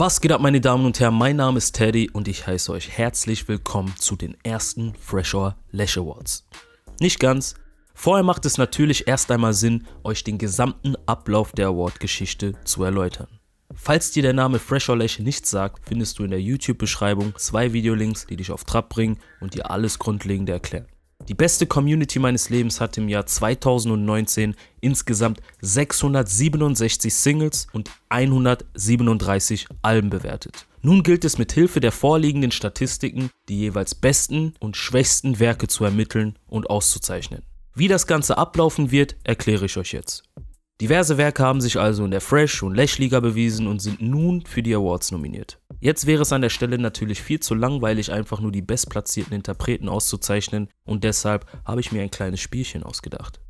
Was geht ab, meine Damen und Herren? Mein Name ist Teddy und ich heiße euch herzlich willkommen zu den ersten Fresh Hour Lash Awards. Nicht ganz. Vorher macht es natürlich erst einmal Sinn, euch den gesamten Ablauf der Award-Geschichte zu erläutern. Falls dir der Name Fresh Hour Lash nichts sagt, findest du in der YouTube-Beschreibung zwei Videolinks, die dich auf Trab bringen und dir alles Grundlegende erklären. Die beste Community meines Lebens hat im Jahr 2019 insgesamt 667 Singles und 137 Alben bewertet. Nun gilt es mit Hilfe der vorliegenden Statistiken, die jeweils besten und schwächsten Werke zu ermitteln und auszuzeichnen. Wie das Ganze ablaufen wird, erkläre ich euch jetzt. Diverse Werke haben sich also in der Fresh- und Lash-Liga bewiesen und sind nun für die Awards nominiert. Jetzt wäre es an der Stelle natürlich viel zu langweilig, einfach nur die bestplatzierten Interpreten auszuzeichnen und deshalb habe ich mir ein kleines Spielchen ausgedacht.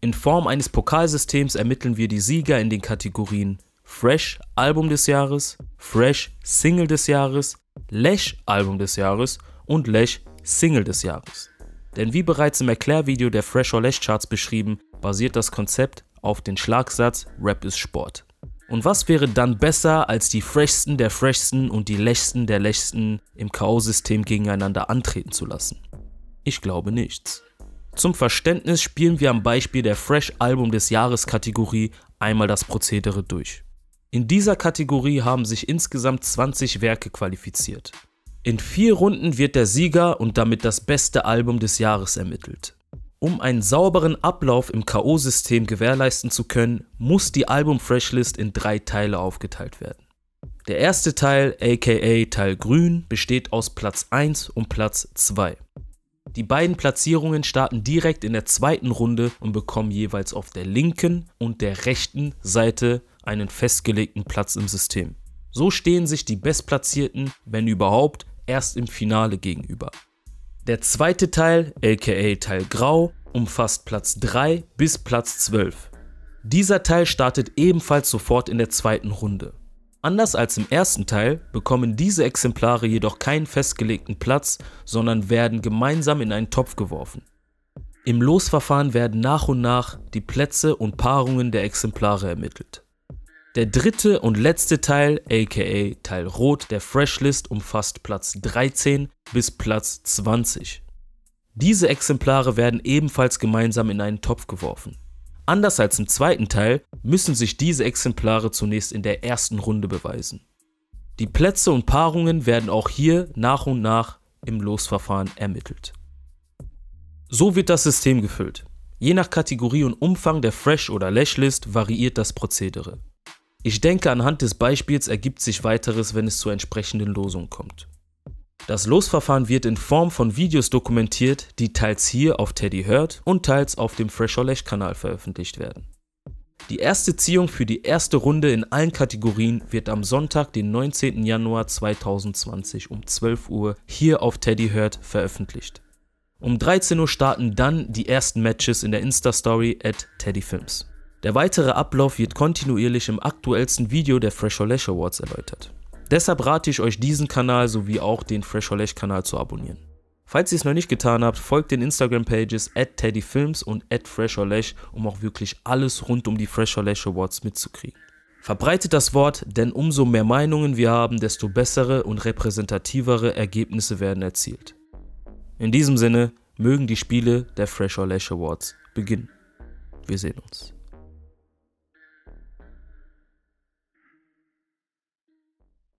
In Form eines Pokalsystems ermitteln wir die Sieger in den Kategorien Fresh Album des Jahres, Fresh Single des Jahres, Lash Album des Jahres und Lash Single des Jahres. Denn wie bereits im Erklärvideo der Fresh or Lash Charts beschrieben, basiert das Konzept auf den Schlagsatz Rap ist Sport. Und was wäre dann besser, als die Frechsten der Frechsten und die Lächsten der Lächsten im Chaos-System gegeneinander antreten zu lassen? Ich glaube nichts. Zum Verständnis spielen wir am Beispiel der Fresh Album des Jahres Kategorie einmal das Prozedere durch. In dieser Kategorie haben sich insgesamt 20 Werke qualifiziert. In vier Runden wird der Sieger und damit das beste Album des Jahres ermittelt. Um einen sauberen Ablauf im KO-System gewährleisten zu können, muss die Album-Freshlist in drei Teile aufgeteilt werden. Der erste Teil, aka Teil Grün, besteht aus Platz 1 und Platz 2. Die beiden Platzierungen starten direkt in der zweiten Runde und bekommen jeweils auf der linken und der rechten Seite einen festgelegten Platz im System. So stehen sich die Bestplatzierten, wenn überhaupt, erst im Finale gegenüber. Der zweite Teil, aka Teil Grau, umfasst Platz 3 bis Platz 12. Dieser Teil startet ebenfalls sofort in der zweiten Runde. Anders als im ersten Teil bekommen diese Exemplare jedoch keinen festgelegten Platz, sondern werden gemeinsam in einen Topf geworfen. Im Losverfahren werden nach und nach die Plätze und Paarungen der Exemplare ermittelt. Der dritte und letzte Teil, aka Teil Rot der Freshlist, umfasst Platz 13 bis Platz 20. Diese Exemplare werden ebenfalls gemeinsam in einen Topf geworfen. Anders als im zweiten Teil müssen sich diese Exemplare zunächst in der ersten Runde beweisen. Die Plätze und Paarungen werden auch hier nach und nach im Losverfahren ermittelt. So wird das System gefüllt. Je nach Kategorie und Umfang der Fresh- oder Lashlist variiert das Prozedere. Ich denke, anhand des Beispiels ergibt sich weiteres, wenn es zur entsprechenden Losung kommt. Das Losverfahren wird in Form von Videos dokumentiert, die teils hier auf Teddy Hört und teils auf dem Fresher Lash Kanal veröffentlicht werden. Die erste Ziehung für die erste Runde in allen Kategorien wird am Sonntag, den 19. Januar 2020 um 12 Uhr hier auf Teddy Hört veröffentlicht. Um 13 Uhr starten dann die ersten Matches in der Insta-Story at Teddy Films. Der weitere Ablauf wird kontinuierlich im aktuellsten Video der Fresher Lash Awards erläutert. Deshalb rate ich euch diesen Kanal sowie auch den Fresher Lash Kanal zu abonnieren. Falls ihr es noch nicht getan habt, folgt den Instagram-Pages at teddyfilms und at fresherlash, um auch wirklich alles rund um die Fresher Lash Awards mitzukriegen. Verbreitet das Wort, denn umso mehr Meinungen wir haben, desto bessere und repräsentativere Ergebnisse werden erzielt. In diesem Sinne mögen die Spiele der Fresher Lash Awards beginnen. Wir sehen uns.